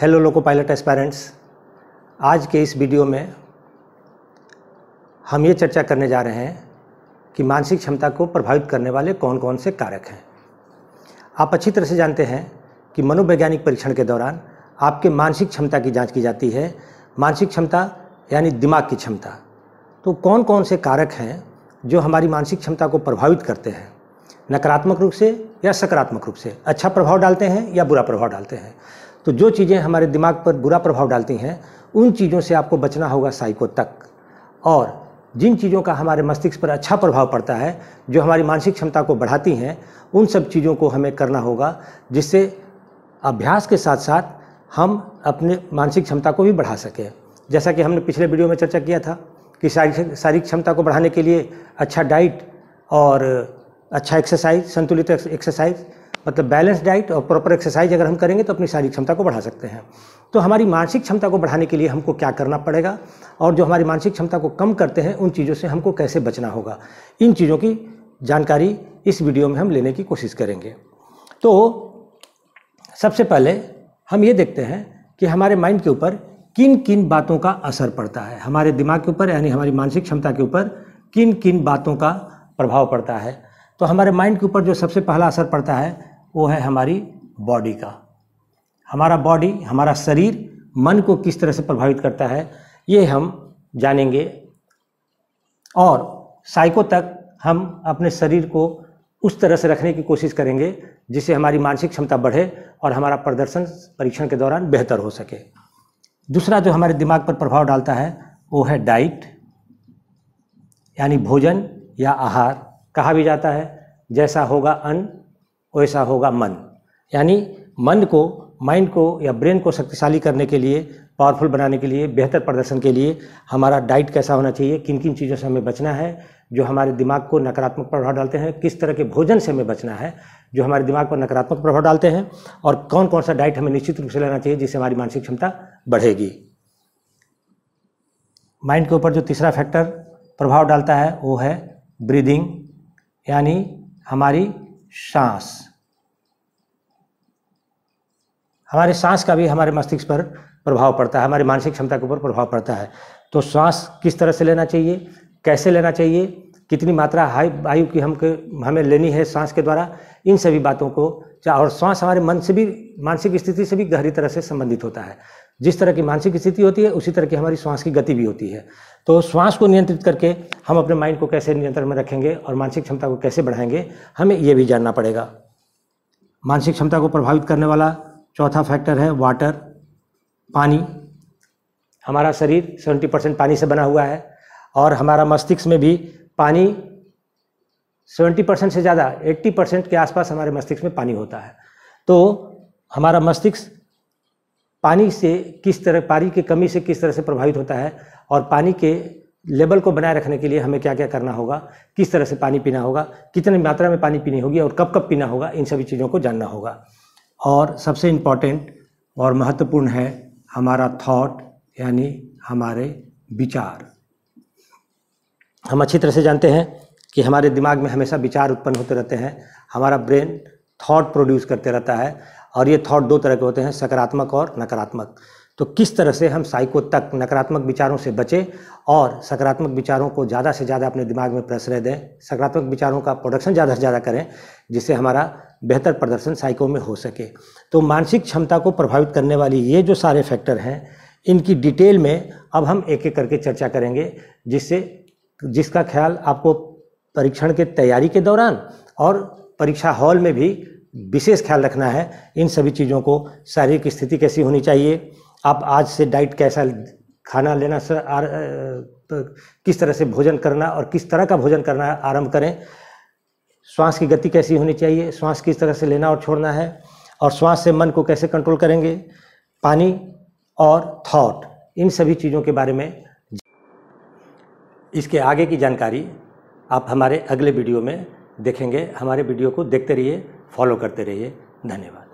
hello loco pilot aspirants आज के इस वीडियो में हम ये चर्चा करने जा रहे हैं कि मानसिक क्षमता को प्रभावित करने वाले कौन कौन से कारक हैं आप अच्छी तरह से जानते हैं कि मनोवैज्ञानिक परीक्षण के दौरान आपके मानसिक क्षमता की जांच की जाती है मानसिक क्षमता यानी दिमाग की क्षमता तो कौन कौन से कारक हैं जो हमारी मानसिक क्षमता को प्रभावित करते हैं नकारात्मक रूप से या सकारात्मक रूप से अच्छा प्रभाव डालते हैं या बुरा प्रभाव डालते हैं तो जो चीज़ें हमारे दिमाग पर बुरा प्रभाव डालती हैं उन चीज़ों से आपको बचना होगा साइको तक और जिन चीज़ों का हमारे मस्तिष्क पर अच्छा प्रभाव पड़ता है जो हमारी मानसिक क्षमता को बढ़ाती हैं उन सब चीज़ों को हमें करना होगा जिससे अभ्यास के साथ साथ हम अपने मानसिक क्षमता को भी बढ़ा सकें जैसा कि हमने पिछले वीडियो में चर्चा किया था कि शारीरिक शारीरिक क्षमता को बढ़ाने के लिए अच्छा डाइट और अच्छा एक्सरसाइज संतुलित एक्सरसाइज मतलब बैलेंस डाइट और प्रॉपर एक्सरसाइज अगर हम करेंगे तो अपनी शारीरिक क्षमता को बढ़ा सकते हैं तो हमारी मानसिक क्षमता को बढ़ाने के लिए हमको क्या करना पड़ेगा और जो हमारी मानसिक क्षमता को कम करते हैं उन चीज़ों से हमको कैसे बचना होगा इन चीज़ों की जानकारी इस वीडियो में हम लेने की कोशिश करेंगे तो सबसे पहले हम ये देखते हैं कि हमारे माइंड के ऊपर किन किन बातों का असर पड़ता है हमारे दिमाग के ऊपर यानी हमारी मानसिक क्षमता के ऊपर किन किन बातों का प्रभाव पड़ता है तो हमारे माइंड के ऊपर जो सबसे पहला असर पड़ता है वो है हमारी बॉडी का हमारा बॉडी हमारा शरीर मन को किस तरह से प्रभावित करता है ये हम जानेंगे और साइको तक हम अपने शरीर को उस तरह से रखने की कोशिश करेंगे जिससे हमारी मानसिक क्षमता बढ़े और हमारा प्रदर्शन परीक्षण के दौरान बेहतर हो सके दूसरा जो हमारे दिमाग पर प्रभाव डालता है वो है डाइट यानी भोजन या आहार कहा भी जाता है जैसा होगा अन्न वैसा होगा मन यानी मन को माइंड को या ब्रेन को शक्तिशाली करने के लिए पावरफुल बनाने के लिए बेहतर प्रदर्शन के लिए हमारा डाइट कैसा होना चाहिए किन किन चीज़ों से हमें बचना है जो हमारे दिमाग को नकारात्मक प्रभाव डालते हैं किस तरह के भोजन से हमें बचना है जो हमारे दिमाग पर नकारात्मक प्रभाव डालते हैं और कौन कौन सा डाइट हमें निश्चित रूप से लेना चाहिए जिससे हमारी मानसिक क्षमता बढ़ेगी माइंड के ऊपर जो तीसरा फैक्टर प्रभाव डालता है वो है ब्रीदिंग यानी हमारी सांस हमारे सांस का भी हमारे मस्तिष्क पर प्रभाव पड़ता है हमारी मानसिक क्षमता के ऊपर प्रभाव पड़ता है तो सांस किस तरह से लेना चाहिए कैसे लेना चाहिए कितनी मात्रा हाई वायु की हम हमें लेनी है सांस के द्वारा इन सभी बातों को और सांस हमारे मन से भी मानसिक स्थिति से भी गहरी तरह से संबंधित होता है जिस तरह की मानसिक स्थिति होती है उसी तरह की हमारी सांस की गति भी होती है तो श्वास को नियंत्रित करके हम अपने माइंड को कैसे नियंत्रण में रखेंगे और मानसिक क्षमता को कैसे बढ़ाएंगे हमें यह भी जानना पड़ेगा मानसिक क्षमता को प्रभावित करने वाला चौथा फैक्टर है वाटर पानी हमारा शरीर 70 परसेंट पानी से बना हुआ है और हमारा मस्तिष्क में भी पानी 70 परसेंट से ज़्यादा 80 परसेंट के आसपास हमारे मस्तिष्क में पानी होता है तो हमारा मस्तिष्क पानी से किस तरह पानी की कमी से किस तरह से प्रभावित होता है और पानी के लेवल को बनाए रखने के लिए हमें क्या क्या करना होगा किस तरह से पानी पीना होगा कितनी मात्रा में पानी पीनी होगी और कब कब पीना होगा इन सभी चीज़ों को जानना होगा और सबसे इम्पॉर्टेंट और महत्वपूर्ण है हमारा थॉट यानी हमारे विचार हम अच्छी तरह से जानते हैं कि हमारे दिमाग में हमेशा विचार उत्पन्न होते रहते हैं हमारा ब्रेन थॉट प्रोड्यूस करते रहता है और ये थॉट दो तरह के होते हैं सकारात्मक और नकारात्मक तो किस तरह से हम साइको तक नकारात्मक विचारों से बचें और सकारात्मक विचारों को ज़्यादा से ज़्यादा अपने दिमाग में प्रसरय दें सकारात्मक विचारों का प्रोडक्शन ज़्यादा से ज़्यादा करें जिससे हमारा बेहतर प्रदर्शन साइको में हो सके तो मानसिक क्षमता को प्रभावित करने वाली ये जो सारे फैक्टर हैं इनकी डिटेल में अब हम एक एक करके चर्चा करेंगे जिससे जिसका ख्याल आपको परीक्षण के तैयारी के दौरान और परीक्षा हॉल में भी विशेष ख्याल रखना है इन सभी चीज़ों को शारीरिक स्थिति कैसी होनी चाहिए आप आज से डाइट कैसा खाना लेना सर आर, तो किस तरह से भोजन करना और किस तरह का भोजन करना आरंभ करें श्वास की गति कैसी होनी चाहिए श्वास किस तरह से लेना और छोड़ना है और श्वास से मन को कैसे कंट्रोल करेंगे पानी और थॉट इन सभी चीज़ों के बारे में इसके आगे की जानकारी आप हमारे अगले वीडियो में देखेंगे हमारे वीडियो को देखते रहिए फॉलो करते रहिए धन्यवाद